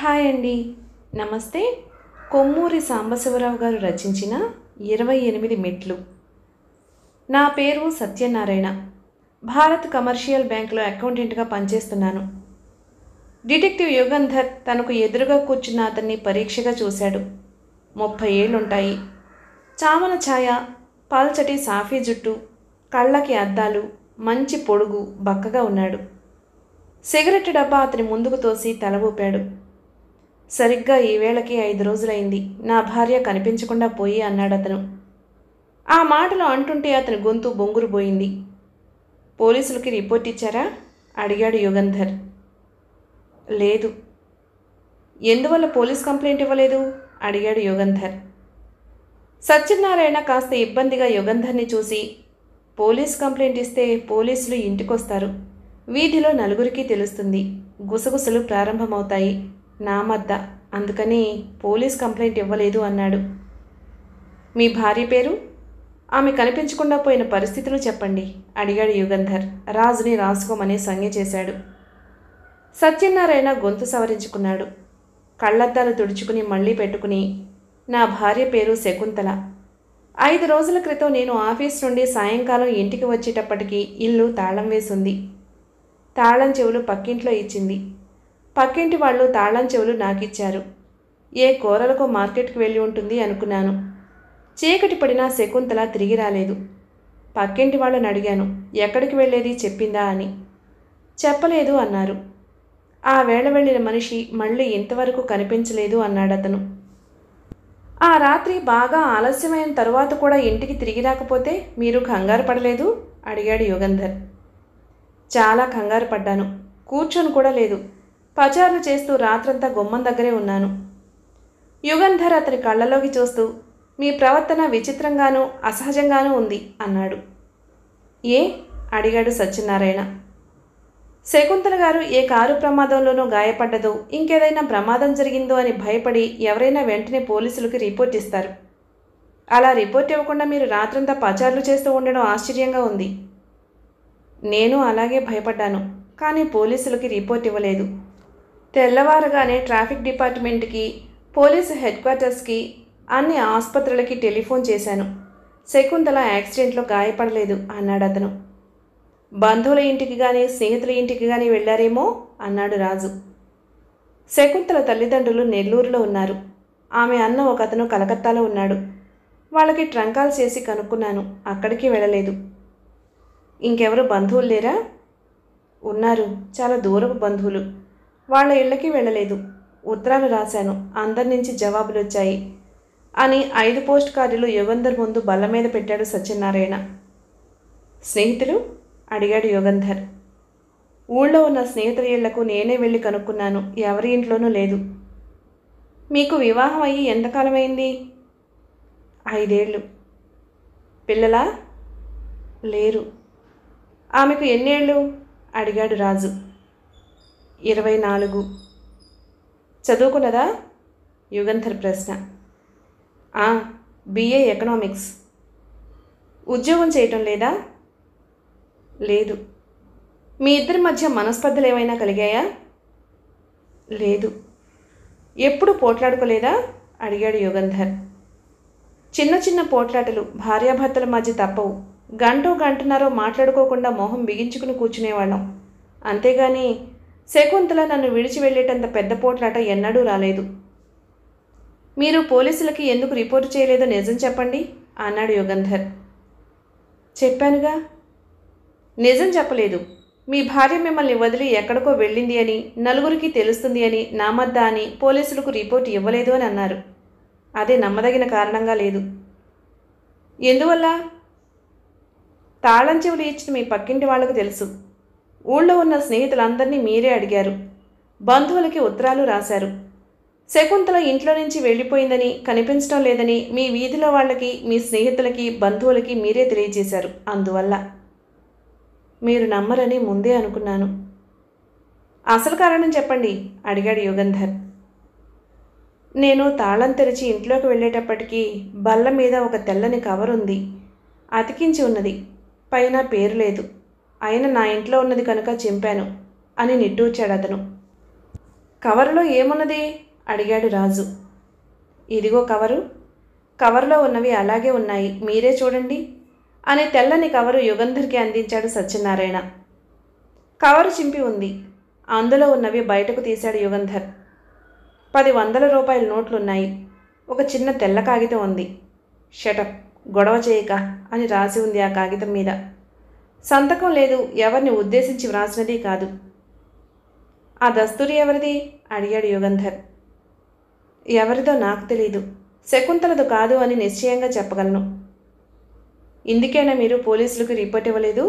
hi అండి నమస్తే కొమ్మూరి సాంబశివరావు గారు రచించిన ఇరవై ఎనిమిది మెట్లు నా పేరు సత్యనారాయణ భారత్ కమర్షియల్ బ్యాంక్లో అకౌంటెంట్గా పనిచేస్తున్నాను డిటెక్టివ్ యుగంధర్ తనకు ఎదురుగా కూర్చున్న అతన్ని పరీక్షగా చూశాడు ముప్పై ఏళ్ళుంటాయి చామన ఛాయ పల్చటి సాఫీ జుట్టు కళ్ళకి అద్దాలు మంచి పొడుగు బక్కగా ఉన్నాడు సిగరెట్ డబ్బా అతని ముందుకు తోసి తల ఊపాడు సరిగ్గా ఈ వేళకి ఐదు రోజులైంది నా భార్య కనిపించకుండా పోయి అన్నాడతను ఆ మాటలు అంటుంటే అతని గొంతు బొంగురుపోయింది పోలీసులకి రిపోర్ట్ ఇచ్చారా అడిగాడు యుగంధర్ లేదు ఎందువల్ల పోలీస్ కంప్లైంట్ ఇవ్వలేదు అడిగాడు యుగంధర్ సత్యనారాయణ కాస్త ఇబ్బందిగా యుగంధర్ని చూసి పోలీస్ కంప్లైంట్ ఇస్తే పోలీసులు ఇంటికొస్తారు వీధిలో నలుగురికి తెలుస్తుంది గుసగుసలు ప్రారంభమవుతాయి నా మద్ద అందుకని పోలీస్ కంప్లైంట్ ఇవ్వలేదు అన్నాడు మీ భార్య పేరు ఆమె కనిపించకుండా పోయిన పరిస్థితులు చెప్పండి అడిగాడు యుగంధర్ రాజుని రాసుకోమని సంజ్ఞ చేశాడు సత్యనారాయణ గొంతు సవరించుకున్నాడు కళ్ళద్దాలు తుడుచుకుని మళ్ళీ పెట్టుకుని నా భార్య పేరు శకుంతల ఐదు రోజుల క్రితం నేను ఆఫీస్ నుండి సాయంకాలం ఇంటికి వచ్చేటప్పటికి ఇల్లు తాళం వేసింది తాళం చెవులు పక్కింట్లో ఇచ్చింది పక్కింటి వాళ్ళు తాళం చెవులు నాకిచ్చారు ఏ కూరలకు మార్కెట్కి వెళ్ళి ఉంటుంది అనుకున్నాను చీకటి పడినా శకుంతల తిరిగి రాలేదు పక్కింటి వాళ్ళని అడిగాను ఎక్కడికి వెళ్ళేది చెప్పిందా అని చెప్పలేదు అన్నారు ఆ వేళ వెళ్ళిన మనిషి మళ్ళీ ఇంతవరకు కనిపించలేదు అన్నాడతను ఆ రాత్రి బాగా ఆలస్యమైన తరువాత కూడా ఇంటికి తిరిగి రాకపోతే మీరు కంగారు పడలేదు అడిగాడు యుగంధర్ చాలా కంగారు పడ్డాను కూర్చొని కూడా లేదు పచారులు చేస్తూ రాత్రంతా గుమ్మం దగ్గరే ఉన్నాను యుగంధర్ అతని కళ్ళలోకి చూస్తూ మీ ప్రవర్తన విచిత్రంగానూ అసహజంగానూ ఉంది అన్నాడు ఏ అడిగాడు సత్యనారాయణ శకుంతల గారు ఏ కారు ప్రమాదంలోనూ గాయపడ్డదో ఇంకేదైనా ప్రమాదం జరిగిందో అని భయపడి ఎవరైనా వెంటనే పోలీసులకి రిపోర్ట్ ఇస్తారు అలా రిపోర్ట్ ఇవ్వకుండా మీరు రాత్రంతా పచారులు చేస్తూ ఉండడం ఆశ్చర్యంగా ఉంది నేను అలాగే భయపడ్డాను కానీ పోలీసులకి రిపోర్ట్ ఇవ్వలేదు తెల్లవారగానే ట్రాఫిక్ డిపార్ట్మెంట్కి పోలీసు హెడ్ క్వార్టర్స్కి అన్ని ఆసుపత్రులకి టెలిఫోన్ చేశాను శకుంతల యాక్సిడెంట్లో గాయపడలేదు అన్నాడు అతను బంధువుల ఇంటికి కానీ స్నేహితుల ఇంటికి కానీ వెళ్ళారేమో అన్నాడు రాజు శకుంతల తల్లిదండ్రులు నెల్లూరులో ఉన్నారు ఆమె అన్న ఒక అతను కలకత్తాలో ఉన్నాడు వాళ్ళకి ట్రంకాలు చేసి కనుక్కున్నాను అక్కడికి వెళ్ళలేదు ఇంకెవరు బంధువులు లేరా ఉన్నారు చాలా దూరపు బంధువులు వాళ్ళ ఇళ్ళకి వెళ్ళలేదు ఉత్తరాలు రాశాను అందరి నుంచి జవాబులు వచ్చాయి అని ఐదు పోస్ట్ కార్డులు యుగంధర్ ముందు బల్ల మీద పెట్టాడు సత్యనారాయణ స్నేహితులు అడిగాడు యుగంధర్ ఊళ్ళో ఉన్న స్నేహితుల ఇళ్లకు నేనే వెళ్ళి కనుక్కున్నాను ఎవరి ఇంట్లోనూ లేదు మీకు వివాహం అయ్యి ఎంతకాలమైంది ఐదేళ్ళు పిల్లలా లేరు ఆమెకు ఎన్నేళ్ళు అడిగాడు రాజు ఇరవై నాలుగు చదువుకున్నదా యుగంధర్ ప్రశ్న బిఏ ఎకనామిక్స్ ఉద్యోగం చేయటం లేదా లేదు మీ ఇద్దరి మధ్య మనస్పర్ధలు ఏమైనా కలిగాయా లేదు ఎప్పుడు పోట్లాడుకోలేదా అడిగాడు యుగంధర్ చిన్న చిన్న పోట్లాటలు భార్యాభర్తల మధ్య తప్పవు గంటో గంటన్నారో మాట్లాడుకోకుండా మొహం బిగించుకుని కూర్చునేవాళ్ళం అంతేగాని శకుంతల నన్ను విడిచి వెళ్ళేటంత పెద్ద పోట్లాట ఎన్నడూ రాలేదు మీరు పోలీసులకి ఎందుకు రిపోర్ట్ చేయలేదో నిజం చెప్పండి అన్నాడు యుగంధర్ చెప్పానుగా నిజం చెప్పలేదు మీ భార్య మిమ్మల్ని వదిలి ఎక్కడికో వెళ్ళింది అని నలుగురికి తెలుస్తుంది అని నామద్దా అని పోలీసులకు రిపోర్ట్ ఇవ్వలేదు అని అన్నారు అదే నమ్మదగిన కారణంగా లేదు ఎందువల్ల తాళం చెవులు ఇచ్చిన మీ పక్కింటి వాళ్లకు తెలుసు ఊళ్ళో ఉన్న స్నేహితులందరినీ మీరే అడిగారు బంధువులకి ఉత్తరాలు రాశారు శకుంతల ఇంట్లో నుంచి వెళ్ళిపోయిందని కనిపించడం లేదని మీ వీధిలో వాళ్ళకి మీ స్నేహితులకి బంధువులకి మీరే తెలియజేశారు అందువల్ల మీరు నమ్మరని ముందే అనుకున్నాను అసలు కారణం చెప్పండి అడిగాడు యుగంధర్ నేను తాళం తెరిచి ఇంట్లోకి వెళ్ళేటప్పటికీ బల్ల మీద ఒక తెల్లని కవర్ ఉంది అతికించి ఉన్నది పైన పేరు లేదు ఆయన నా ఇంట్లో ఉన్నది కనుక చింపాను అని నిట్టూర్చాడు అతను కవరులో ఏమున్నది అడిగాడు రాజు ఇదిగో కవరు కవర్లో ఉన్నవి అలాగే ఉన్నాయి మీరే చూడండి అనే తెల్లని కవరు యుగంధర్కి అందించాడు సత్యనారాయణ కవరు చింపి ఉంది అందులో ఉన్నవి బయటకు తీశాడు యుగంధర్ పది వందల రూపాయల నోట్లున్నాయి ఒక చిన్న తెల్ల కాగితం ఉంది షటప్ గొడవ చేయక అని రాసి ఉంది ఆ కాగితం మీద సంతకం లేదు ఎవరిని ఉద్దేశించి వ్రాసినది కాదు ఆ దస్తూరి ఎవరిది అడిగాడు యుగంధర్ ఎవరిదో నాకు తెలీదు శకుంతలదు కాదు అని నిశ్చయంగా చెప్పగలను ఇందుకైనా మీరు పోలీసులకు రిపోర్ట్ ఇవ్వలేదు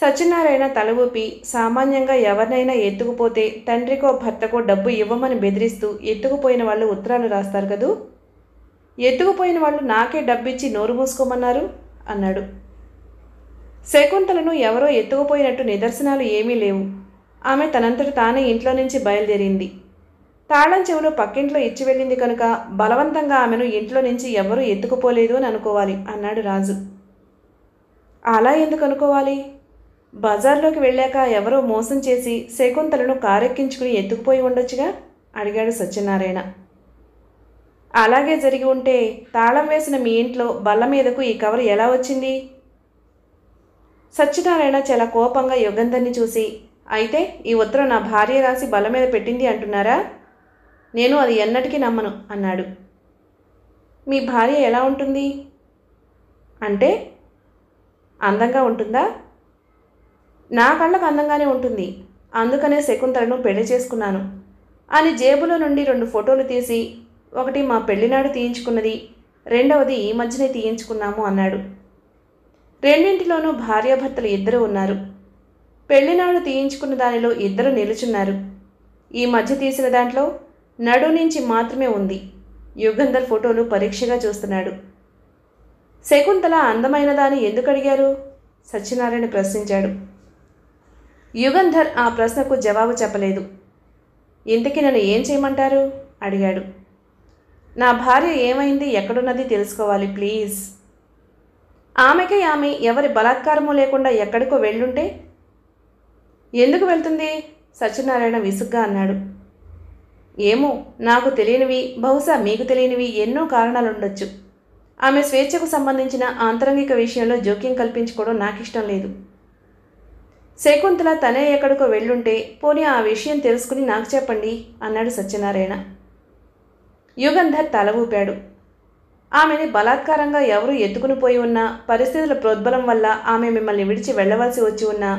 సత్యనారాయణ తల ఊపి సామాన్యంగా ఎవరినైనా ఎత్తుకుపోతే తండ్రికో భర్తకో డబ్బు ఇవ్వమని బెదిరిస్తూ ఎత్తుకుపోయిన వాళ్ళు ఉత్తరాలు రాస్తారు కదూ ఎత్తుకుపోయిన వాళ్ళు నాకే డబ్బిచ్చి నోరు మూసుకోమన్నారు అన్నాడు శకుంతలను ఎవరో ఎత్తుకుపోయినట్టు నిదర్శనాలు ఏమీ లేవు ఆమె తనంతట తానే ఇంట్లో నుంచి బయలుదేరింది తాళం చెవులు పక్కింట్లో ఇచ్చి వెళ్ళింది కనుక బలవంతంగా ఆమెను ఇంట్లో నుంచి ఎవరూ ఎత్తుకుపోలేదు అని అనుకోవాలి అన్నాడు రాజు అలా ఎందుకు అనుకోవాలి బజార్లోకి వెళ్ళాక ఎవరో మోసం చేసి శకుంతలను కారెక్కించుకుని ఎత్తుకుపోయి ఉండొచ్చుగా అడిగాడు సత్యనారాయణ అలాగే జరిగి ఉంటే తాళం వేసిన మీ ఇంట్లో బల్ల మీదకు ఈ కవర్ ఎలా వచ్చింది సత్యనారాయణ చాలా కోపంగా యుగంధర్ని చూసి అయితే ఈ ఉత్తరం నా భార్య రాసి బల మీద పెట్టింది అంటున్నారా నేను అది ఎన్నటికీ నమ్మను అన్నాడు మీ భార్య ఎలా ఉంటుంది అంటే అందంగా ఉంటుందా నా కళ్ళకు అందంగానే ఉంటుంది అందుకనే శకుంతలను పెళ్లి చేసుకున్నాను అని జేబులో నుండి రెండు ఫోటోలు తీసి ఒకటి మా పెళ్లినాడు తీయించుకున్నది రెండవది ఈ మధ్యనే తీయించుకున్నాము అన్నాడు రెండింటిలోనూ భార్యాభర్తలు ఇద్దరు ఉన్నారు పెళ్లినాడు తీయించుకున్న దానిలో ఇద్దరు నిలుచున్నారు ఈ మధ్య తీసిన దాంట్లో నడు నుంచి మాత్రమే ఉంది యుగంధర్ ఫోటోలు పరీక్షగా చూస్తున్నాడు శకుంతల అందమైనదాని ఎందుకు అడిగారు సత్యనారాయణ ప్రశ్నించాడు యుగంధర్ ఆ ప్రశ్నకు జవాబు చెప్పలేదు ఇంతకీ నన్ను ఏం చేయమంటారు అడిగాడు నా భార్య ఏమైంది ఎక్కడున్నది తెలుసుకోవాలి ప్లీజ్ ఆమెకి ఆమె ఎవరి బలాత్కారము లేకుండా ఎక్కడికో వెళ్ళుంటే ఎందుకు వెళ్తుంది సత్యనారాయణ విసుగ్గా అన్నాడు ఏమో నాకు తెలియనివి బహుశా మీకు తెలియనివి ఎన్నో కారణాలుండొచ్చు ఆమె స్వేచ్ఛకు సంబంధించిన ఆంతరంగిక విషయంలో జోక్యం కల్పించుకోవడం నాకు ఇష్టం లేదు శకుంతల తనే ఎక్కడికో వెళ్ళుంటే పోనీ ఆ విషయం తెలుసుకుని నాకు చెప్పండి అన్నాడు సత్యనారాయణ యుగంధర్ తల ఊపాడు ఆమెని బలాత్కారంగా ఎవరు ఎత్తుకుని పోయి ఉన్నా పరిస్థితుల ప్రోద్బలం వల్ల ఆమె మిమ్మల్ని విడిచి వెళ్ళవలసి వచ్చి ఉన్నా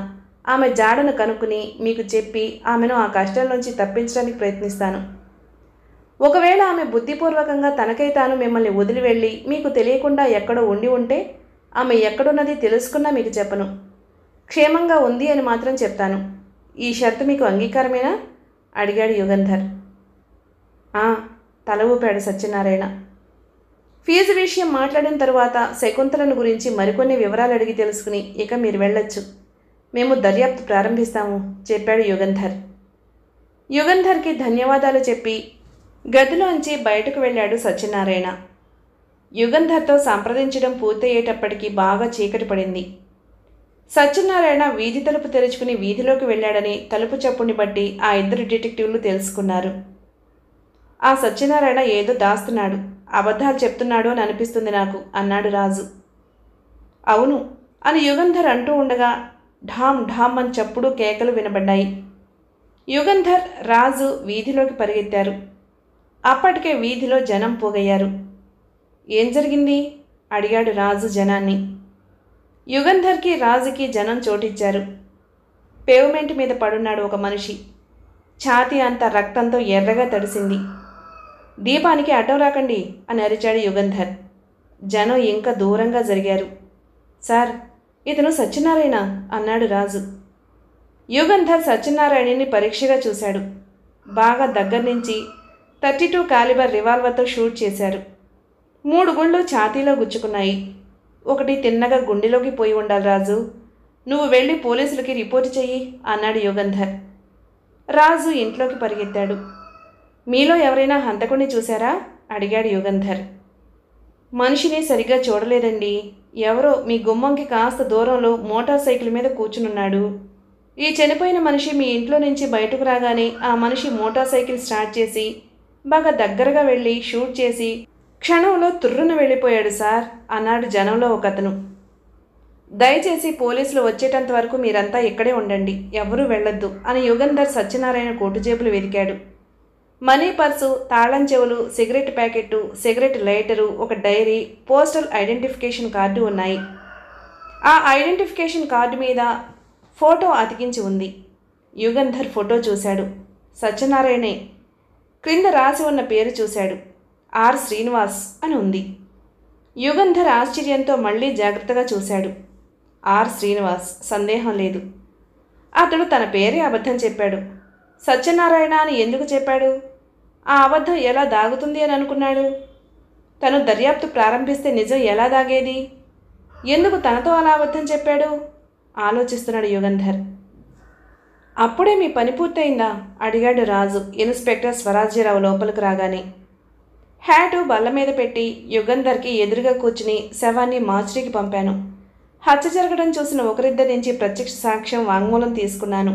ఆమె జాడను కనుక్కుని మీకు చెప్పి ఆమెను ఆ కష్టం నుంచి తప్పించడానికి ప్రయత్నిస్తాను ఒకవేళ ఆమె బుద్ధిపూర్వకంగా తనకై తాను మిమ్మల్ని వదిలి వెళ్ళి మీకు తెలియకుండా ఎక్కడో ఉండి ఉంటే ఆమె ఎక్కడున్నది తెలుసుకున్నా మీకు చెప్పను క్షేమంగా ఉంది అని మాత్రం చెప్తాను ఈ షరతు మీకు అంగీకారమేనా అడిగాడు యుగంధర్ తల ఊపాడు సత్యనారాయణ ఫీజు విషయం మాట్లాడిన తర్వాత శకుంతలను గురించి మరికొన్ని వివరాలు అడిగి తెలుసుకుని ఇక మీరు వెళ్ళొచ్చు మేము దర్యాప్తు ప్రారంభిస్తాము చెప్పాడు యుగంధర్ యుగంధర్కి ధన్యవాదాలు చెప్పి గదిలోంచి బయటకు వెళ్ళాడు సత్యనారాయణ యుగంధర్తో సంప్రదించడం పూర్తయ్యేటప్పటికీ బాగా చీకటి పడింది సత్యనారాయణ వీధి తలుపు తెరుచుకుని వీధిలోకి వెళ్ళాడని తలుపు చప్పుని బట్టి ఆ ఇద్దరు డిటెక్టివ్లు తెలుసుకున్నారు ఆ సత్యనారాయణ ఏదో దాస్తున్నాడు అబద్ధాలు చెప్తున్నాడు అని అనిపిస్తుంది నాకు అన్నాడు రాజు అవును అని యుగంధర్ అంటూ ఉండగా ఢామ్ ఢామ్ అని చప్పుడు కేకలు వినబడ్డాయి యుగంధర్ రాజు వీధిలోకి పరిగెత్తారు అప్పటికే వీధిలో జనం పోగయ్యారు ఏం జరిగింది అడిగాడు రాజు జనాన్ని యుగంధర్కి రాజుకి జనం చోటిచ్చారు పేవ్మెంట్ మీద పడున్నాడు ఒక మనిషి ఛాతి అంత రక్తంతో ఎర్రగా తడిసింది దీపానికి అడ్డం రాకండి అని అరిచాడు యుగంధర్ జనం ఇంకా దూరంగా జరిగారు సార్ ఇతను సత్యనారాయణ అన్నాడు రాజు యుగంధర్ సత్యనారాయణని పరీక్షగా చూశాడు బాగా దగ్గర నుంచి థర్టీ టూ కాలిబర్ రివాల్వర్తో షూట్ చేశారు మూడు గుళ్ళు ఛాతీలో గుచ్చుకున్నాయి ఒకటి తిన్నగా గుండెలోకి పోయి ఉండాలి రాజు నువ్వు వెళ్ళి పోలీసులకి రిపోర్ట్ చెయ్యి అన్నాడు యుగంధర్ రాజు ఇంట్లోకి పరిగెత్తాడు మీలో ఎవరైనా హంతకుణ్ణి చూశారా అడిగాడు యుగంధర్ మనిషిని సరిగ్గా చూడలేదండి ఎవరో మీ గుమ్మంకి కాస్త దూరంలో మోటార్ సైకిల్ మీద కూర్చునున్నాడు ఈ చనిపోయిన మనిషి మీ ఇంట్లో నుంచి బయటకు రాగానే ఆ మనిషి మోటార్ సైకిల్ స్టార్ట్ చేసి బాగా దగ్గరగా వెళ్ళి షూట్ చేసి క్షణంలో తుర్రున వెళ్ళిపోయాడు సార్ అన్నాడు జనంలో ఒకతను దయచేసి పోలీసులు వచ్చేటంత వరకు మీరంతా ఇక్కడే ఉండండి ఎవరూ వెళ్ళొద్దు అని యుగంధర్ సత్యనారాయణ కోటు వెతికాడు మనీ పర్సు తాళం చెవులు సిగరెట్ ప్యాకెట్ సిగరెట్ లైటరు ఒక డైరీ పోస్టల్ ఐడెంటిఫికేషన్ కార్డు ఉన్నాయి ఆ ఐడెంటిఫికేషన్ కార్డు మీద ఫోటో అతికించి ఉంది యుగంధర్ ఫోటో చూశాడు సత్యనారాయణే క్రింద రాసి ఉన్న పేరు చూశాడు ఆర్ శ్రీనివాస్ అని ఉంది యుగంధర్ ఆశ్చర్యంతో మళ్ళీ జాగ్రత్తగా చూశాడు ఆర్ శ్రీనివాస్ సందేహం లేదు అతడు తన పేరే అబద్ధం చెప్పాడు సత్యనారాయణ అని ఎందుకు చెప్పాడు ఆ అబద్ధం ఎలా దాగుతుంది అని అనుకున్నాడు తను దర్యాప్తు ప్రారంభిస్తే నిజం ఎలా దాగేది ఎందుకు తనతో అలా అబద్ధం చెప్పాడు ఆలోచిస్తున్నాడు యుగంధర్ అప్పుడే మీ పని పూర్తయిందా అడిగాడు రాజు ఇన్స్పెక్టర్ స్వరాజ్యరావు లోపలికి రాగానే హ్యాటు బల్ల మీద పెట్టి యుగంధర్కి ఎదురుగా కూర్చుని శవాన్ని మార్చిడికి పంపాను హత్య జరగడం చూసిన ఒకరిద్దరి నుంచి ప్రత్యక్ష సాక్ష్యం వాంగ్మూలం తీసుకున్నాను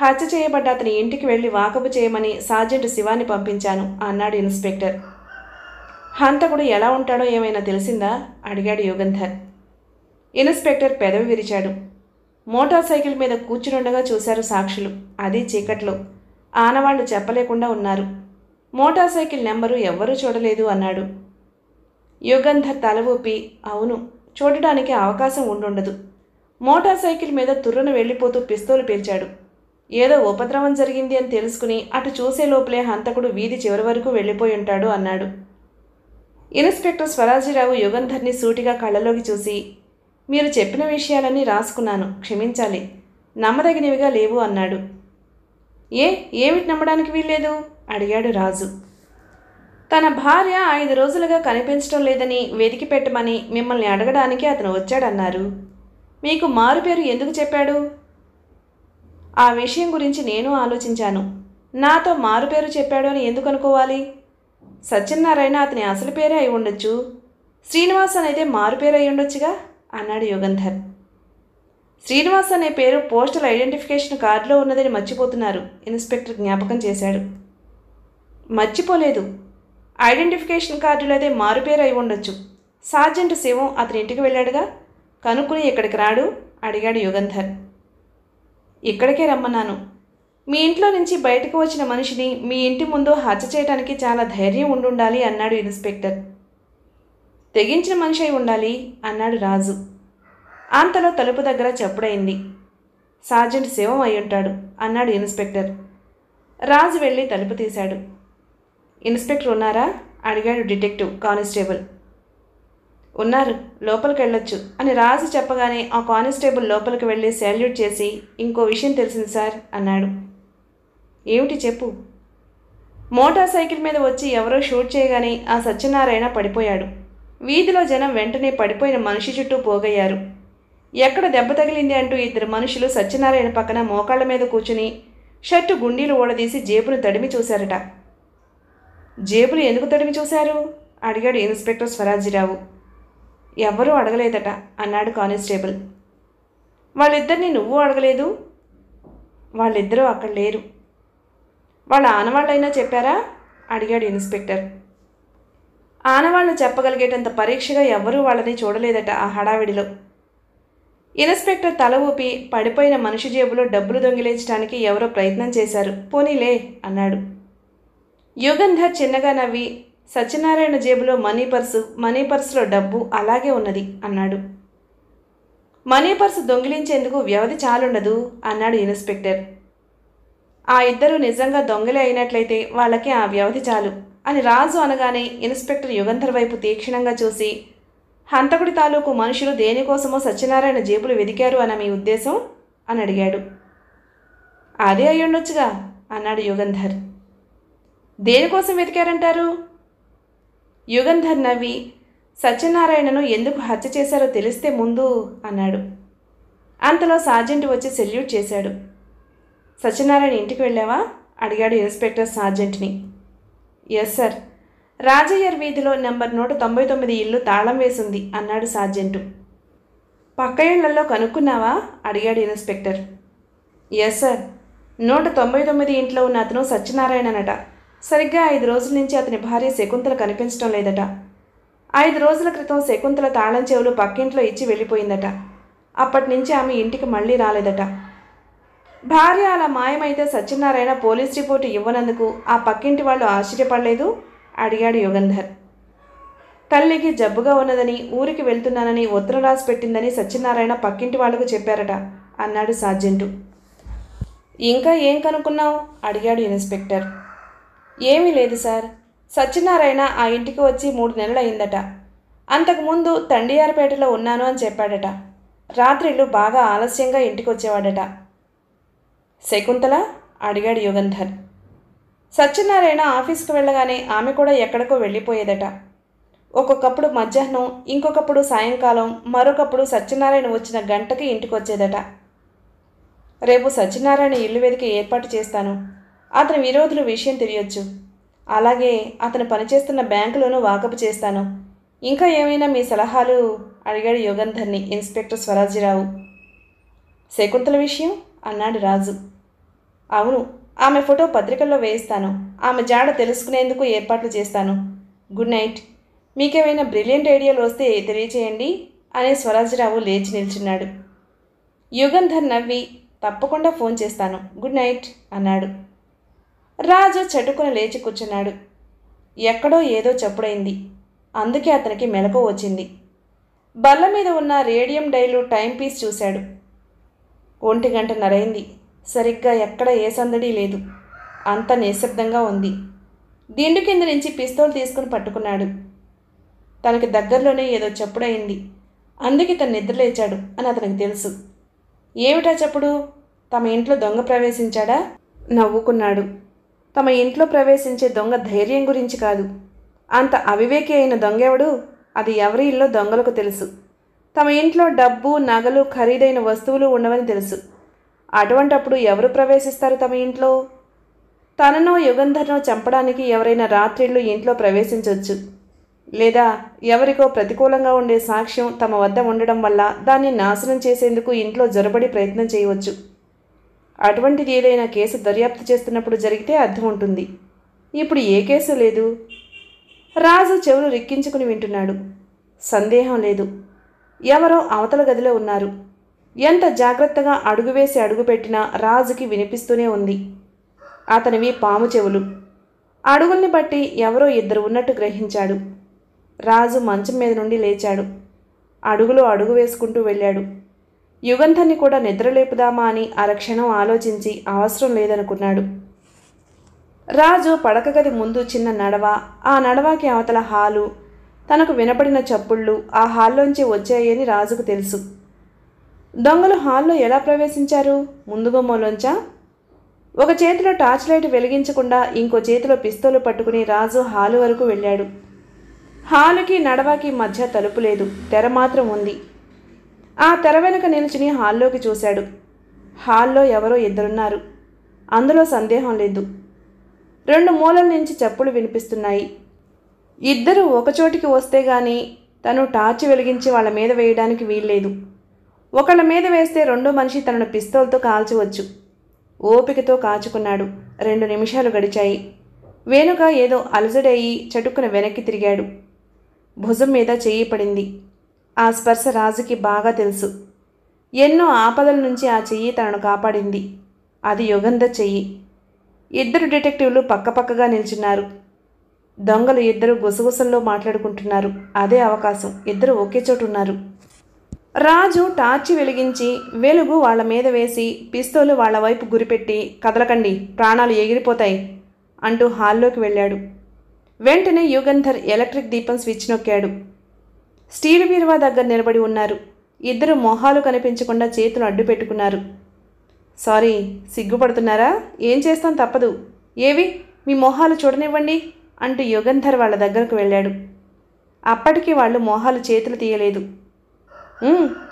హత్య చేయబడ్డ అతని ఇంటికి వెళ్ళి వాకపు చేయమని సార్జెంట్ శివాన్ని పంపించాను అన్నాడు ఇన్స్పెక్టర్ హంతకుడు ఎలా ఉంటాడో ఏమైనా తెలిసిందా అడిగాడు యుగంధర్ ఇన్స్పెక్టర్ పెదవి విరిచాడు మోటార్ సైకిల్ మీద కూర్చునుండగా చూశారు సాక్షులు అది చీకట్లో ఆనవాళ్లు చెప్పలేకుండా ఉన్నారు మోటార్ సైకిల్ నెంబరు ఎవ్వరూ చూడలేదు అన్నాడు యుగంధర్ తల ఊపి అవును చూడడానికి అవకాశం ఉండుండదు మోటార్ సైకిల్ మీద తుర్రను వెళ్ళిపోతూ పిస్తోలు పేల్చాడు ఏదో ఉపద్రవం జరిగింది అని తెలుసుకుని అటు చూసే లోపలే హంతకుడు వీధి చివరి వరకు వెళ్ళిపోయి ఉంటాడు అన్నాడు ఇన్స్పెక్టర్ స్వరాజీరావు యుగంధర్ని సూటిగా కళ్ళలోకి చూసి మీరు చెప్పిన విషయాలన్నీ రాసుకున్నాను క్షమించాలి నమ్మదగినవిగా లేవు అన్నాడు ఏ ఏమిటి నమ్మడానికి వీల్లేదు అడిగాడు రాజు తన భార్య ఐదు రోజులుగా కనిపించడం లేదని వెతికి పెట్టమని మిమ్మల్ని అడగడానికి అతను వచ్చాడన్నారు మీకు మారుపేరు ఎందుకు చెప్పాడు ఆ విషయం గురించి నేను ఆలోచించాను నాతో మారు పేరు చెప్పాడు అని ఎందుకు అనుకోవాలి సత్యనారాయణ అతని అసలు పేరే అయి ఉండొచ్చు శ్రీనివాస్ అనేది మారు పేరు అయి ఉండొచ్చుగా అన్నాడు యుగంధర్ శ్రీనివాస్ అనే పేరు పోస్టల్ ఐడెంటిఫికేషన్ కార్డులో ఉన్నదని మర్చిపోతున్నారు ఇన్స్పెక్టర్ జ్ఞాపకం చేశాడు మర్చిపోలేదు ఐడెంటిఫికేషన్ కార్డులో అదే మారు పేరు అయి ఉండొచ్చు సార్జెంట్ శివం అతని ఇంటికి వెళ్ళాడుగా కనుక్కుని ఇక్కడికి రాడు అడిగాడు యుగంధర్ ఇక్కడికే రమ్మన్నాను మీ ఇంట్లో నుంచి బయటకు వచ్చిన మనిషిని మీ ఇంటి ముందు హత్య చేయడానికి చాలా ధైర్యం ఉండుండాలి అన్నాడు ఇన్స్పెక్టర్ తెగించిన మనిషి అయి ఉండాలి అన్నాడు రాజు అంతలో తలుపు దగ్గర చెప్పుడైంది సార్జెంట్ శివం అయ్యుంటాడు అన్నాడు ఇన్స్పెక్టర్ రాజు వెళ్ళి తలుపు తీశాడు ఇన్స్పెక్టర్ ఉన్నారా అడిగాడు డిటెక్టివ్ కానిస్టేబుల్ ఉన్నారు లోపలికి వెళ్ళొచ్చు అని రాజు చెప్పగానే ఆ కానిస్టేబుల్ లోపలికి వెళ్ళి శాల్యూట్ చేసి ఇంకో విషయం తెలిసింది సార్ అన్నాడు ఏమిటి చెప్పు మోటార్ సైకిల్ మీద వచ్చి ఎవరో షూట్ చేయగానే ఆ సత్యనారాయణ పడిపోయాడు వీధిలో జనం వెంటనే పడిపోయిన మనిషి చుట్టూ పోగయ్యారు ఎక్కడ దెబ్బ తగిలింది అంటూ ఇద్దరు మనుషులు సత్యనారాయణ పక్కన మోకాళ్ళ మీద కూర్చుని షర్టు గుండీలు ఓడదీసి జేబును తడిమి చూశారట జేబులు ఎందుకు తడిమి చూశారు అడిగాడు ఇన్స్పెక్టర్ స్వరాజీరావు ఎవరూ అడగలేదట అన్నాడు కానిస్టేబుల్ వాళ్ళిద్దరిని నువ్వు అడగలేదు వాళ్ళిద్దరూ అక్కడ లేరు వాళ్ళ ఆనవాళ్ళైనా చెప్పారా అడిగాడు ఇన్స్పెక్టర్ ఆనవాళ్ళు చెప్పగలిగేటంత పరీక్షగా ఎవరూ వాళ్ళని చూడలేదట ఆ హడావిడిలో ఇన్స్పెక్టర్ తల ఊపి పడిపోయిన మనిషి జేబులో డబ్బులు దొంగిలించడానికి ఎవరో ప్రయత్నం చేశారు పోనీలే అన్నాడు యుగంధర్ చిన్నగా నవ్వి సత్యనారాయణ జేబులో మనీ పర్సు మనీ పర్సులో డబ్బు అలాగే ఉన్నది అన్నాడు మనీ పర్సు దొంగిలించేందుకు వ్యవధి చాలుండదు అన్నాడు ఇన్స్పెక్టర్ ఆ ఇద్దరు నిజంగా దొంగలి అయినట్లయితే వాళ్ళకి ఆ వ్యవధి చాలు అని రాజు అనగానే ఇన్స్పెక్టర్ యుగంధర్ వైపు తీక్షణంగా చూసి హంతకుడి తాలూకు మనుషులు దేనికోసమో సత్యనారాయణ జేబులు వెదికారు అన్న మీ ఉద్దేశం అని అడిగాడు అదే అయ్యుండొచ్చుగా అన్నాడు యుగంధర్ దేనికోసం వెతికారంటారు యుగంధర్ నవ్వి సత్యనారాయణను ఎందుకు హత్య చేశారో తెలిస్తే ముందు అన్నాడు అంతలో సార్జెంట్ వచ్చి సెల్యూట్ చేశాడు సత్యనారాయణ ఇంటికి వెళ్ళావా అడిగాడు ఇన్స్పెక్టర్ సార్జెంట్ని ఎస్ సార్ రాజయ్యర్ వీధిలో నెంబర్ నూట తొంభై తొమ్మిది ఇల్లు తాళం వేసింది అన్నాడు సార్జెంటు పక్క ఇళ్లలో కనుక్కున్నావా అడిగాడు ఇన్స్పెక్టర్ ఎస్ సార్ నూట తొంభై తొమ్మిది ఇంట్లో ఉన్న అతను సత్యనారాయణనట సరిగ్గా ఐదు రోజుల నుంచి అతని భార్య శకుంతల కనిపించడం లేదట ఐదు రోజుల క్రితం శకుంతల తాళం చెవులు పక్కింట్లో ఇచ్చి వెళ్ళిపోయిందట అప్పటి నుంచి ఆమె ఇంటికి మళ్ళీ రాలేదట భార్య అలా మాయమైతే సత్యనారాయణ పోలీస్ రిపోర్టు ఇవ్వనందుకు ఆ పక్కింటి వాళ్ళు ఆశ్చర్యపడలేదు అడిగాడు యుగంధర్ తల్లికి జబ్బుగా ఉన్నదని ఊరికి వెళ్తున్నానని ఉత్తరం రాసి పెట్టిందని సత్యనారాయణ పక్కింటి వాళ్లకు చెప్పారట అన్నాడు సార్జెంటు ఇంకా ఏం కనుక్కున్నావు అడిగాడు ఇన్స్పెక్టర్ ఏమీ లేదు సార్ సత్యనారాయణ ఆ ఇంటికి వచ్చి మూడు నెలలు అయిందట అంతకుముందు తండియారపేటలో ఉన్నాను అని చెప్పాడట రాత్రిళ్ళు బాగా ఆలస్యంగా ఇంటికి వచ్చేవాడట శకుంతల అడిగాడు యుగంధర్ సత్యనారాయణ ఆఫీస్కి వెళ్ళగానే ఆమె కూడా ఎక్కడికో వెళ్ళిపోయేదట ఒక్కొక్కప్పుడు మధ్యాహ్నం ఇంకొకప్పుడు సాయంకాలం మరొకప్పుడు సత్యనారాయణ వచ్చిన గంటకి ఇంటికి వచ్చేదట రేపు సత్యనారాయణ ఇల్లు వెతికి ఏర్పాటు చేస్తాను అతని విరోధులు విషయం తెలియొచ్చు అలాగే అతను పనిచేస్తున్న బ్యాంకులోనూ వాకపు చేస్తాను ఇంకా ఏమైనా మీ సలహాలు అడిగాడు యోగంధర్ని ఇన్స్పెక్టర్ స్వరాజీరావు శకుంతల విషయం అన్నాడు రాజు అవును ఆమె ఫోటో పత్రికల్లో వేయిస్తాను ఆమె జాడ తెలుసుకునేందుకు ఏర్పాట్లు చేస్తాను గుడ్ నైట్ మీకేమైనా బ్రిలియంట్ ఐడియాలు వస్తే తెలియచేయండి అని స్వరాజరావు లేచి నిల్చున్నాడు యుగంధర్ నవ్వి తప్పకుండా ఫోన్ చేస్తాను గుడ్ నైట్ అన్నాడు రాజు చెట్టుకుని లేచి కూర్చున్నాడు ఎక్కడో ఏదో చెప్పుడైంది అందుకే అతనికి మెలకు వచ్చింది బల్ల మీద ఉన్న రేడియం డైలు టైం పీస్ చూశాడు ఒంటి గంట నరైంది సరిగ్గా ఎక్కడ ఏ సందడి లేదు అంత నిశ్శబ్దంగా ఉంది దిండు కింద నుంచి పిస్తోల్ తీసుకుని పట్టుకున్నాడు తనకి దగ్గరలోనే ఏదో చెప్పుడైంది అందుకే తను నిద్రలేచాడు అని అతనికి తెలుసు ఏమిటా చెప్పుడు తమ ఇంట్లో దొంగ ప్రవేశించాడా నవ్వుకున్నాడు తమ ఇంట్లో ప్రవేశించే దొంగ ధైర్యం గురించి కాదు అంత అవివేకి అయిన దొంగెవడు అది ఎవరి ఇల్లో దొంగలకు తెలుసు తమ ఇంట్లో డబ్బు నగలు ఖరీదైన వస్తువులు ఉండవని తెలుసు అటువంటప్పుడు ఎవరు ప్రవేశిస్తారు తమ ఇంట్లో తనను యుగంధర్ను చంపడానికి ఎవరైనా రాత్రిళ్ళు ఇంట్లో ప్రవేశించవచ్చు లేదా ఎవరికో ప్రతికూలంగా ఉండే సాక్ష్యం తమ వద్ద ఉండడం వల్ల దాన్ని నాశనం చేసేందుకు ఇంట్లో జొరబడి ప్రయత్నం చేయవచ్చు అటువంటిది ఏదైనా కేసు దర్యాప్తు చేస్తున్నప్పుడు జరిగితే అర్థం ఉంటుంది ఇప్పుడు ఏ కేసు లేదు రాజు చెవులు రిక్కించుకుని వింటున్నాడు సందేహం లేదు ఎవరో అవతల గదిలో ఉన్నారు ఎంత జాగ్రత్తగా అడుగు వేసి అడుగుపెట్టినా రాజుకి వినిపిస్తూనే ఉంది అతనివి పాము చెవులు అడుగుల్ని బట్టి ఎవరో ఇద్దరు ఉన్నట్టు గ్రహించాడు రాజు మంచం మీద నుండి లేచాడు అడుగులో అడుగు వేసుకుంటూ వెళ్ళాడు యుగంధన్ని కూడా నిద్రలేపుదామా అని అరక్షణం ఆలోచించి అవసరం లేదనుకున్నాడు రాజు పడక గది ముందు చిన్న నడవ ఆ నడవాకి అవతల హాలు తనకు వినపడిన చప్పుళ్ళు ఆ హాల్లోంచి వచ్చాయని రాజుకు తెలుసు దొంగలు హాల్లో ఎలా ప్రవేశించారు ముందుగుమ్మలోంచా ఒక చేతిలో టార్చ్ లైట్ వెలిగించకుండా ఇంకో చేతిలో పిస్తోలు పట్టుకుని రాజు హాలు వరకు వెళ్ళాడు హాలుకి నడవాకి మధ్య తలుపు లేదు తెర మాత్రం ఉంది ఆ తెర వెనుక నిలుచుని హాల్లోకి చూశాడు హాల్లో ఎవరో ఇద్దరున్నారు అందులో సందేహం లేదు రెండు మూలల నుంచి చెప్పులు వినిపిస్తున్నాయి ఇద్దరు ఒకచోటికి వస్తే గాని తను టార్చ్ వెలిగించి వాళ్ళ మీద వేయడానికి వీల్లేదు ఒకళ్ళ మీద వేస్తే రెండో మనిషి తనను పిస్తోల్తో కాల్చవచ్చు ఓపికతో కాచుకున్నాడు రెండు నిమిషాలు గడిచాయి వేణుక ఏదో అలజడయి చటుక్కున వెనక్కి తిరిగాడు భుజం మీద చేయి పడింది ఆ స్పర్శ రాజుకి బాగా తెలుసు ఎన్నో ఆపదల నుంచి ఆ చెయ్యి తనను కాపాడింది అది యుగంధ చెయ్యి ఇద్దరు డిటెక్టివ్లు పక్కపక్కగా నిల్చున్నారు దొంగలు ఇద్దరు గుసగుసల్లో మాట్లాడుకుంటున్నారు అదే అవకాశం ఇద్దరు ఒకే చోటు ఉన్నారు రాజు టార్చి వెలిగించి వెలుగు వాళ్ల మీద వేసి పిస్తోలు వాళ్ల వైపు గురిపెట్టి కదలకండి ప్రాణాలు ఎగిరిపోతాయి అంటూ హాల్లోకి వెళ్ళాడు వెంటనే యుగంధర్ ఎలక్ట్రిక్ దీపం స్విచ్ నొక్కాడు స్టీల్ బీరువా దగ్గర నిలబడి ఉన్నారు ఇద్దరు మొహాలు కనిపించకుండా చేతులు అడ్డు పెట్టుకున్నారు సారీ సిగ్గుపడుతున్నారా ఏం చేస్తాం తప్పదు ఏవి మీ మొహాలు చూడనివ్వండి అంటూ యుగంధర్ వాళ్ళ దగ్గరకు వెళ్ళాడు అప్పటికి వాళ్ళు మొహాలు చేతులు తీయలేదు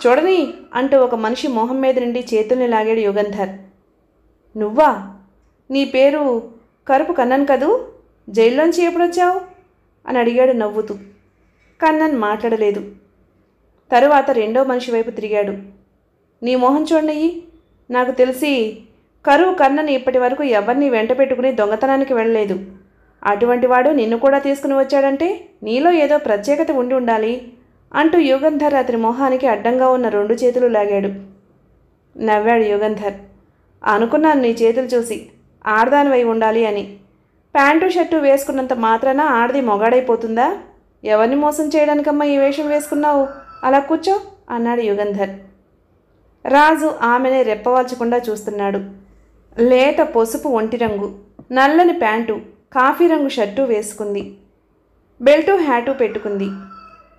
చూడని అంటూ ఒక మనిషి మొహం మీద నుండి చేతుల్ని లాగాడు యుగంధర్ నువ్వా నీ పేరు కరుపు కన్నాను కదూ జైల్లోంచి ఎప్పుడొచ్చావు అని అడిగాడు నవ్వుతూ కన్నన్ మాట్లాడలేదు తరువాత రెండో మనిషి వైపు తిరిగాడు నీ మోహన్ చూడనయ్యి నాకు తెలిసి కరువు కన్నన్ ఇప్పటి వరకు ఎవరిని వెంట పెట్టుకుని దొంగతనానికి వెళ్ళలేదు అటువంటి వాడు నిన్ను కూడా తీసుకుని వచ్చాడంటే నీలో ఏదో ప్రత్యేకత ఉండి ఉండాలి అంటూ యుగంధర్ అతని మొహానికి అడ్డంగా ఉన్న రెండు చేతులు లాగాడు నవ్వాడు యుగంధర్ అనుకున్నాను నీ చేతులు చూసి ఆడదానివై ఉండాలి అని ప్యాంటు షర్టు వేసుకున్నంత మాత్రాన ఆడది మొగాడైపోతుందా ఎవరిని మోసం చేయడానికమ్మా ఈ వేషం వేసుకున్నావు అలా కూర్చో అన్నాడు యుగంధర్ రాజు ఆమెని రెప్పవాల్చకుండా చూస్తున్నాడు లేత పసుపు ఒంటి రంగు నల్లని ప్యాంటు కాఫీ రంగు షర్టు వేసుకుంది బెల్టు హ్యాటు పెట్టుకుంది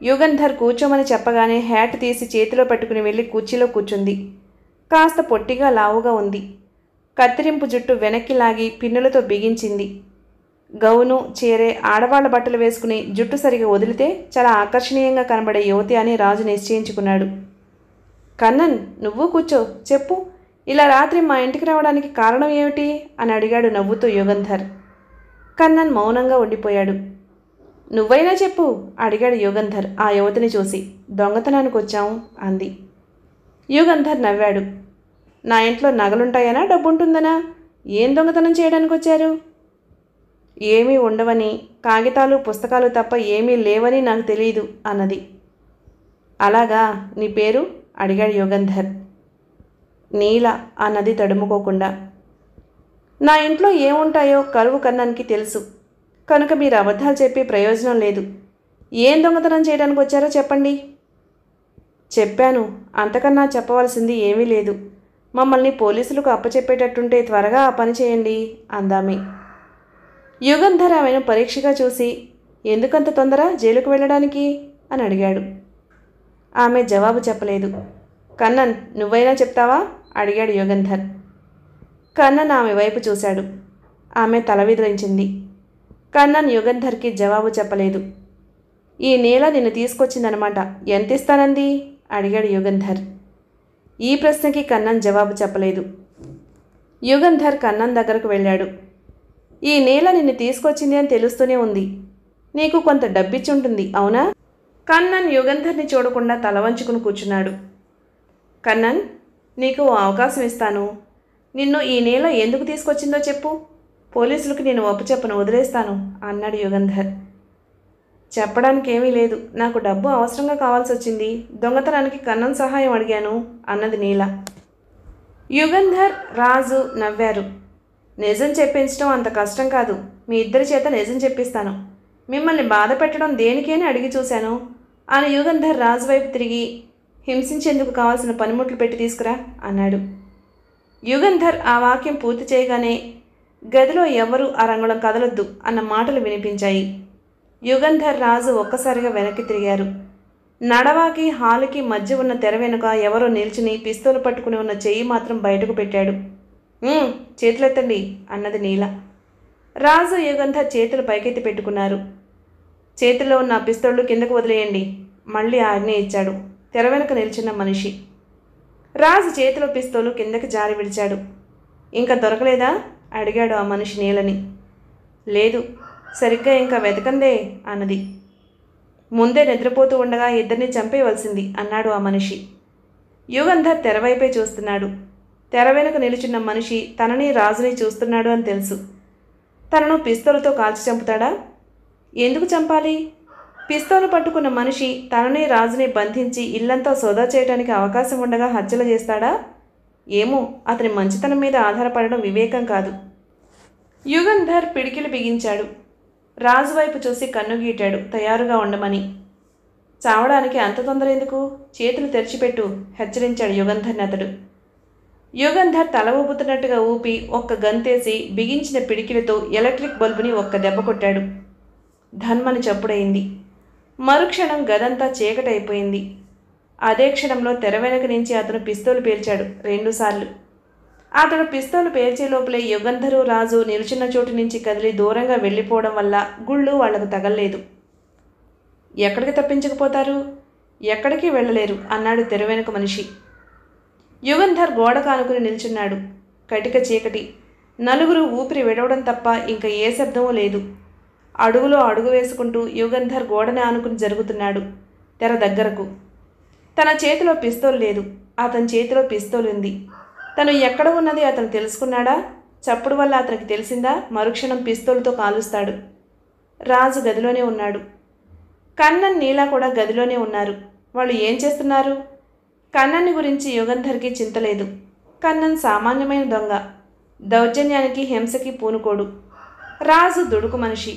యుగంధర్ కూర్చోమని చెప్పగానే హ్యాట్ తీసి చేతిలో పట్టుకుని వెళ్ళి కుర్చీలో కూర్చుంది కాస్త పొట్టిగా లావుగా ఉంది కత్తిరింపు జుట్టు వెనక్కి లాగి పిన్నులతో బిగించింది గౌను చీరే ఆడవాళ్ల బట్టలు వేసుకుని జుట్టు సరిగా వదిలితే చాలా ఆకర్షణీయంగా కనబడే యువతి అని రాజు నిశ్చయించుకున్నాడు కన్నన్ నువ్వు కూర్చో చెప్పు ఇలా రాత్రి మా ఇంటికి రావడానికి కారణం ఏమిటి అని అడిగాడు నవ్వుతూ యుగంధర్ కన్నన్ మౌనంగా ఉండిపోయాడు నువ్వైనా చెప్పు అడిగాడు యుగంధర్ ఆ యువతిని చూసి దొంగతనానికి వచ్చాం అంది యుగంధర్ నవ్వాడు నా ఇంట్లో నగలుంటాయనా డబ్బుంటుందనా ఏం దొంగతనం చేయడానికి వచ్చారు ఏమీ ఉండవని కాగితాలు పుస్తకాలు తప్ప ఏమీ లేవని నాకు తెలియదు అన్నది అలాగా నీ పేరు అడిగాడు యోగంధర్ నీల అన్నది తడుముకోకుండా నా ఇంట్లో ఏముంటాయో కరువు కన్నానికి తెలుసు కనుక మీరు అబద్ధాలు చెప్పి ప్రయోజనం లేదు ఏం దొంగతనం చేయడానికి వచ్చారో చెప్పండి చెప్పాను అంతకన్నా చెప్పవలసింది ఏమీ లేదు మమ్మల్ని పోలీసులకు అప్పచెప్పేటట్టుంటే త్వరగా ఆ పని చేయండి అందామే యుగంధర్ ఆమెను పరీక్షగా చూసి ఎందుకంత తొందర జైలుకు వెళ్ళడానికి అని అడిగాడు ఆమె జవాబు చెప్పలేదు కన్నన్ నువ్వైనా చెప్తావా అడిగాడు యుగంధర్ కన్నన్ ఆమె వైపు చూశాడు ఆమె తల విదిలించింది కన్నన్ యుగంధర్కి జవాబు చెప్పలేదు ఈ నేల నిన్ను తీసుకొచ్చిందనమాట ఎంత ఇస్తానంది అడిగాడు యుగంధర్ ఈ ప్రశ్నకి కన్నన్ జవాబు చెప్పలేదు యుగంధర్ కన్నన్ దగ్గరకు వెళ్ళాడు ఈ నేల నిన్ను తీసుకొచ్చింది అని తెలుస్తూనే ఉంది నీకు కొంత డబ్బిచ్చుంటుంది అవునా కన్నన్ యుగంధర్ని చూడకుండా తల వంచుకుని కూర్చున్నాడు కన్నన్ నీకు అవకాశం ఇస్తాను నిన్ను ఈ నేల ఎందుకు తీసుకొచ్చిందో చెప్పు పోలీసులకు నేను చెప్పను వదిలేస్తాను అన్నాడు యుగంధర్ చెప్పడానికి ఏమీ లేదు నాకు డబ్బు అవసరంగా కావాల్సి వచ్చింది దొంగతనానికి కన్నన్ సహాయం అడిగాను అన్నది నీల యుగంధర్ రాజు నవ్వారు నిజం చెప్పించడం అంత కష్టం కాదు మీ ఇద్దరి చేత నిజం చెప్పిస్తాను మిమ్మల్ని బాధ పెట్టడం దేనికేని అడిగి చూశాను అని యుగంధర్ రాజు వైపు తిరిగి హింసించేందుకు కావాల్సిన పనిముట్లు పెట్టి తీసుకురా అన్నాడు యుగంధర్ ఆ వాక్యం పూర్తి చేయగానే గదిలో ఎవరూ రంగుల కదలొద్దు అన్న మాటలు వినిపించాయి యుగంధర్ రాజు ఒక్కసారిగా వెనక్కి తిరిగారు నడవాకి హాలుకి మధ్య ఉన్న తెర వెనుక ఎవరో నిల్చుని పిస్తోలు పట్టుకుని ఉన్న చెయ్యి మాత్రం బయటకు పెట్టాడు చేతులెత్తండి అన్నది నీల రాజు యుగంధ చేతులు పైకెత్తి పెట్టుకున్నారు చేతిలో ఉన్న పిస్తోళ్ళు కిందకు వదిలేయండి మళ్ళీ ఆజ్ఞ ఇచ్చాడు తెర వెనుక నిల్చున్న మనిషి రాజు చేతిలో పిస్తోలు కిందకి జారి విడిచాడు ఇంకా దొరకలేదా అడిగాడు ఆ మనిషి నీలని లేదు సరిగ్గా ఇంకా వెతకందే అన్నది ముందే నిద్రపోతూ ఉండగా ఇద్దరిని చంపేయవలసింది అన్నాడు ఆ మనిషి యుగంధర్ తెరవైపే చూస్తున్నాడు తెర వెనుక నిలిచిన మనిషి తనని రాజుని చూస్తున్నాడు అని తెలుసు తనను పిస్తోలతో కాల్చి చంపుతాడా ఎందుకు చంపాలి పిస్తోలు పట్టుకున్న మనిషి తనని రాజుని బంధించి ఇల్లంతా సోదా చేయడానికి అవకాశం ఉండగా హత్యలు చేస్తాడా ఏమో అతని మంచితనం మీద ఆధారపడడం వివేకం కాదు యుగంధర్ పిడికిలు బిగించాడు రాజు వైపు చూసి కన్నుగీటాడు తయారుగా ఉండమని చావడానికి అంత తొందర ఎందుకు చేతులు తెరిచిపెట్టు హెచ్చరించాడు యుగంధర్ని అతడు యుగంధర్ తల ఊపుతున్నట్టుగా ఊపి ఒక్క గంతేసి బిగించిన పిడికిలతో ఎలక్ట్రిక్ బల్బుని ఒక్క దెబ్బ కొట్టాడు ధన్మని చప్పుడైంది మరుక్షణం గదంతా చీకటైపోయింది అదే క్షణంలో తెర వెనక నుంచి అతను పిస్తోలు పేల్చాడు రెండుసార్లు అతడు పిస్తోలు పేల్చే లోపలే యుగంధరు రాజు నిలుచున్న చోటు నుంచి కదిలి దూరంగా వెళ్ళిపోవడం వల్ల గుళ్ళు వాళ్లకు తగలలేదు ఎక్కడికి తప్పించకపోతారు ఎక్కడికి వెళ్ళలేరు అన్నాడు తెరవెనుక మనిషి యుగంధర్ గోడ కానుకుని నిల్చున్నాడు కటిక చీకటి నలుగురు ఊపిరి విడవడం తప్ప ఇంక ఏ శబ్దమూ లేదు అడుగులో అడుగు వేసుకుంటూ యుగంధర్ గోడని ఆనుకుని జరుగుతున్నాడు తెర దగ్గరకు తన చేతిలో పిస్తోల్ లేదు అతని చేతిలో పిస్తోల్ ఉంది తను ఎక్కడ ఉన్నది అతను తెలుసుకున్నాడా చప్పుడు వల్ల అతనికి తెలిసిందా మరుక్షణం పిస్తోల్తో కాలుస్తాడు రాజు గదిలోనే ఉన్నాడు కన్నన్ నీలా కూడా గదిలోనే ఉన్నారు వాళ్ళు ఏం చేస్తున్నారు కన్నన్ని గురించి యుగంధర్కి చింతలేదు కన్నన్ సామాన్యమైన దొంగ దౌర్జన్యానికి హింసకి పూనుకోడు రాజు దుడుకు మనిషి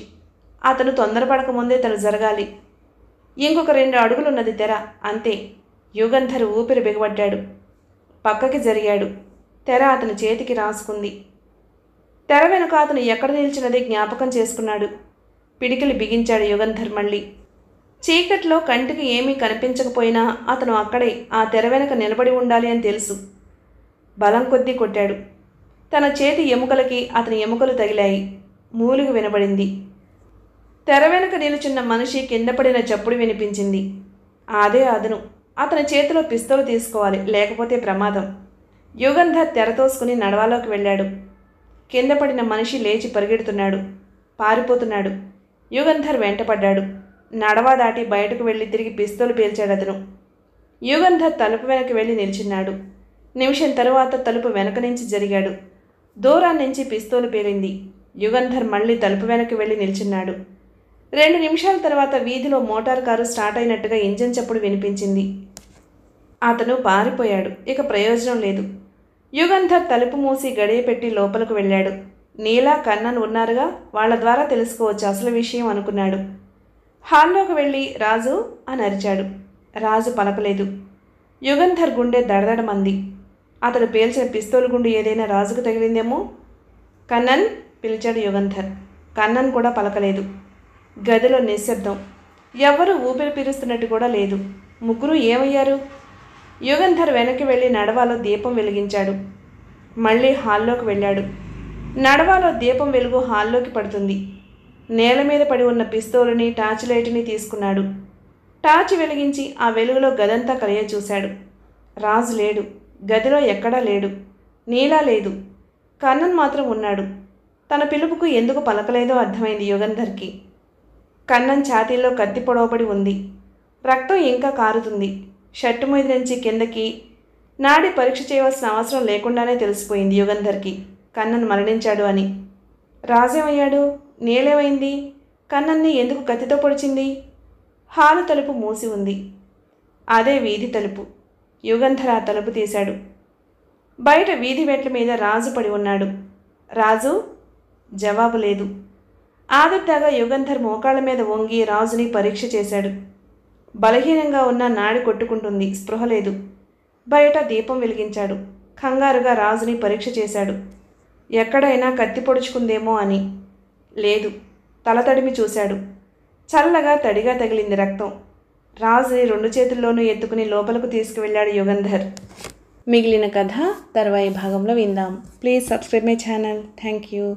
అతను తొందరపడకముందే ముందే తను జరగాలి ఇంకొక రెండు అడుగులున్నది తెర అంతే యుగంధర్ ఊపిరి బిగబడ్డాడు పక్కకి జరిగాడు తెర అతని చేతికి రాసుకుంది తెర వెనుక అతను ఎక్కడ నిలిచినదే జ్ఞాపకం చేసుకున్నాడు పిడికిలి బిగించాడు యుగంధర్ మళ్ళీ చీకట్లో కంటికి ఏమీ కనిపించకపోయినా అతను అక్కడే ఆ తెర వెనక నిలబడి ఉండాలి అని తెలుసు బలం కొద్దీ కొట్టాడు తన చేతి ఎముకలకి అతని ఎముకలు తగిలాయి మూలుగు వినబడింది తెర వెనుక నిలుచున్న మనిషి కింద పడిన చప్పుడు వినిపించింది అదే అదును అతని చేతిలో పిస్తోలు తీసుకోవాలి లేకపోతే ప్రమాదం యుగంధర్ తెర తోసుకుని నడవాలోకి వెళ్ళాడు కింద పడిన మనిషి లేచి పరిగెడుతున్నాడు పారిపోతున్నాడు యుగంధర్ వెంటపడ్డాడు నడవ దాటి బయటకు వెళ్ళి తిరిగి పిస్తోలు పేల్చాడు అతను యుగంధర్ తలుపు వెనక్కి వెళ్ళి నిలిచిన్నాడు నిమిషం తరువాత తలుపు వెనక నుంచి జరిగాడు నుంచి పిస్తోలు పేలింది యుగంధర్ మళ్ళీ తలుపు వెనక్కి వెళ్ళి నిలిచిన్నాడు రెండు నిమిషాల తర్వాత వీధిలో మోటార్ కారు స్టార్ట్ అయినట్టుగా ఇంజన్ చప్పుడు వినిపించింది అతను పారిపోయాడు ఇక ప్రయోజనం లేదు యుగంధర్ తలుపు మూసి గడియ పెట్టి లోపలకు వెళ్ళాడు నీలా కన్నన్ ఉన్నారుగా వాళ్ల ద్వారా తెలుసుకోవచ్చు అసలు విషయం అనుకున్నాడు హాల్లోకి వెళ్ళి రాజు అని అరిచాడు రాజు పలకలేదు యుగంధర్ గుండె దడదడమంది అతడు పేల్చిన పిస్తోలు గుండు ఏదైనా రాజుకు తగిలిందేమో కన్నన్ పిలిచాడు యుగంధర్ కన్నన్ కూడా పలకలేదు గదిలో నిశ్శబ్దం ఎవ్వరూ ఊపిరి పీరుస్తున్నట్టు కూడా లేదు ముగ్గురు ఏమయ్యారు యుగంధర్ వెనక్కి వెళ్ళి నడవాలో దీపం వెలిగించాడు మళ్ళీ హాల్లోకి వెళ్ళాడు నడవాలో దీపం వెలుగు హాల్లోకి పడుతుంది నేల మీద పడి ఉన్న పిస్తోలుని టార్చ్ లైట్ని తీసుకున్నాడు టార్చ్ వెలిగించి ఆ వెలుగులో గదంతా కలియ చూశాడు రాజు లేడు గదిలో ఎక్కడా లేడు నీలా లేదు కన్నన్ మాత్రం ఉన్నాడు తన పిలుపుకు ఎందుకు పలకలేదో అర్థమైంది యుగంధర్కి కన్నన్ ఛాతీల్లో కత్తి పొడవబడి ఉంది రక్తం ఇంకా కారుతుంది షర్టు మీద నుంచి కిందకి నాడి పరీక్ష చేయవలసిన అవసరం లేకుండానే తెలిసిపోయింది యుగంధర్కి కన్నన్ మరణించాడు అని రాజేమయ్యాడు నేలేమైంది కన్నన్ని ఎందుకు కత్తితో పొడిచింది హాలు తలుపు మూసి ఉంది అదే వీధి తలుపు యుగంధర తలుపు తీశాడు బయట వీధి వెట్ల మీద రాజు పడి ఉన్నాడు రాజు జవాబు లేదు ఆదుర్దాగా యుగంధర్ మోకాళ్ళ మీద వంగి రాజుని పరీక్ష చేశాడు బలహీనంగా ఉన్న నాడి కొట్టుకుంటుంది స్పృహ లేదు బయట దీపం వెలిగించాడు కంగారుగా రాజుని పరీక్ష చేశాడు ఎక్కడైనా కత్తి పొడుచుకుందేమో అని లేదు తల తడిమి చూశాడు చల్లగా తడిగా తగిలింది రక్తం రాజుని రెండు చేతుల్లోనూ ఎత్తుకుని లోపలకు తీసుకువెళ్ళాడు యుగంధర్ మిగిలిన కథ తర్వాయి భాగంలో విందాం please subscribe my channel thank you